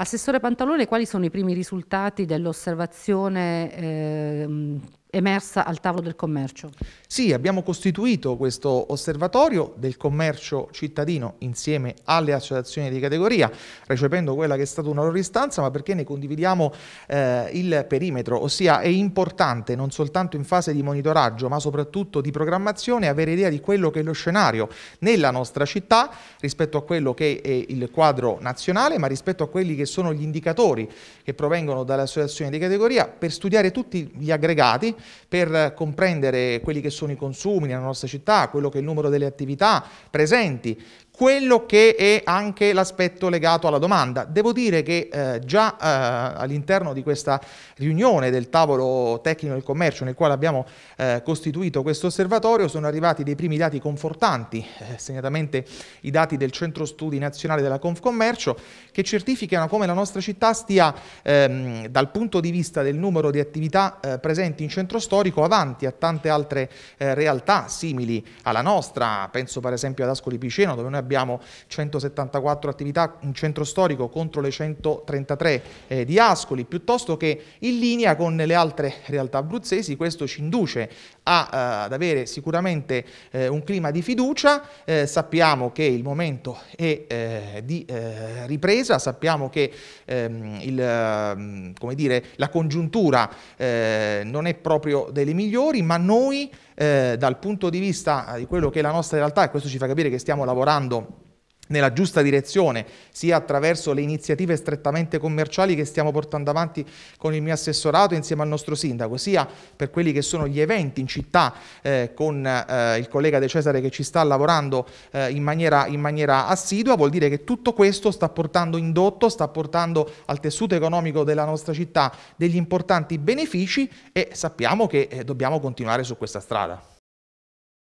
Assessore Pantalone, quali sono i primi risultati dell'osservazione eh, emersa al tavolo del commercio? Sì, abbiamo costituito questo osservatorio del commercio cittadino insieme alle associazioni di categoria, recependo quella che è stata una loro istanza, ma perché ne condividiamo eh, il perimetro, ossia è importante non soltanto in fase di monitoraggio, ma soprattutto di programmazione, avere idea di quello che è lo scenario nella nostra città rispetto a quello che è il quadro nazionale, ma rispetto a quelli che sono gli indicatori che provengono dalle associazioni di categoria per studiare tutti gli aggregati per comprendere quelli che sono i consumi nella nostra città, quello che è il numero delle attività presenti, quello che è anche l'aspetto legato alla domanda. Devo dire che eh, già eh, all'interno di questa riunione del tavolo tecnico del commercio nel quale abbiamo eh, costituito questo osservatorio sono arrivati dei primi dati confortanti, eh, segnatamente i dati del Centro Studi Nazionale della Confcommercio, che certificano come la nostra città stia ehm, dal punto di vista del numero di attività eh, presenti in centro storico avanti a tante altre eh, realtà simili alla nostra, penso per esempio ad Ascoli Piceno dove noi abbiamo abbiamo 174 attività, in centro storico contro le 133 eh, di Ascoli, piuttosto che in linea con le altre realtà abruzzesi, questo ci induce a, eh, ad avere sicuramente eh, un clima di fiducia, eh, sappiamo che il momento è eh, di eh, ripresa, sappiamo che ehm, il, ehm, dire, la congiuntura non è proprio delle migliori, ma noi dal punto di vista di quello che è la nostra realtà, e questo ci fa capire che stiamo lavorando nella giusta direzione, sia attraverso le iniziative strettamente commerciali che stiamo portando avanti con il mio assessorato insieme al nostro sindaco, sia per quelli che sono gli eventi in città eh, con eh, il collega De Cesare che ci sta lavorando eh, in, maniera, in, maniera, assidua, vuol dire che tutto questo sta portando indotto, sta portando al tessuto economico della nostra città degli importanti benefici e sappiamo che eh, dobbiamo continuare su questa strada.